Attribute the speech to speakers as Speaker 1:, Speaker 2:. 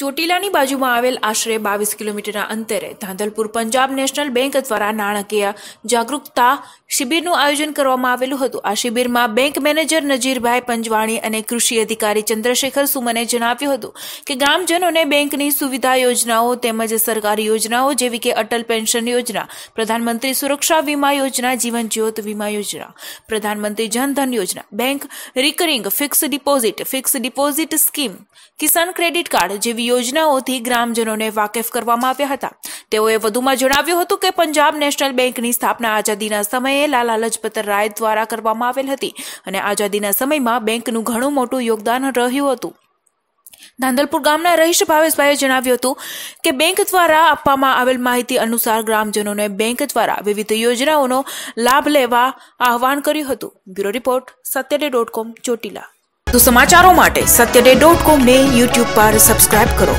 Speaker 1: ચોટીલાની બાજુમાં આવેલ આશરે બાવીસ કિલોમીટરના અંતરે ધાંધલપુર પંજાબ નેશનલ બેંક દ્વારા નાણાકીય જાગૃતતા શિબિરનું આયોજન કરવામાં આવેલું હતું આ શિબિરમાં બેંક મેનેજર નજીરભાઈ પંજવાણી અને કૃષિ અધિકારી ચંદ્રશેખર સુમને જણાવ્યું હતું કે ગ્રામજનોને બેંકની સુવિધા યોજનાઓ તેમજ સરકારી યોજનાઓ જેવી કે અટલ પેન્શન યોજના પ્રધાનમંત્રી સુરક્ષા વીમા યોજના જીવન જ્યોત વીમા યોજના Pradhan Mantri Jan Dhan Yojana bank recurring fix deposit fix deposit scheme Kisan credit card જેવી યોજનાઓથી ગ્રામજનોને વાકેફ કરવામાં આવ્યા હતા તેઓએ વધુમાં જણાવ્યું હતું કે પંજાબ નેશનલ બેંકની સ્થાપના આઝાદીના સમયે લાલા લજપત રાય દ્વારા કરવામાં આવેલ હતી અને આઝાદીના સમયમાં બેંકનું ઘણું મોટું યોગદાન રહ્યું હતું ધાંધલપુર ગામના રહીશ ભાવેશભાઈએ જણાવ્યું હતું કે બેંક દ્વારા આપવામાં આવેલ માહિતી અનુસાર ગ્રામજનોને બેંક દ્વારા વિવિધ યોજનાઓનો લાભ લેવા આહવાન કર્યું હતું bureau report સત્યડે dot com Chotila વધુ સમાચારો માટે સત્યડે ડોટ કોમ કોમને યુટ્યુબ પર સબસ્ક્રાઈબ કરો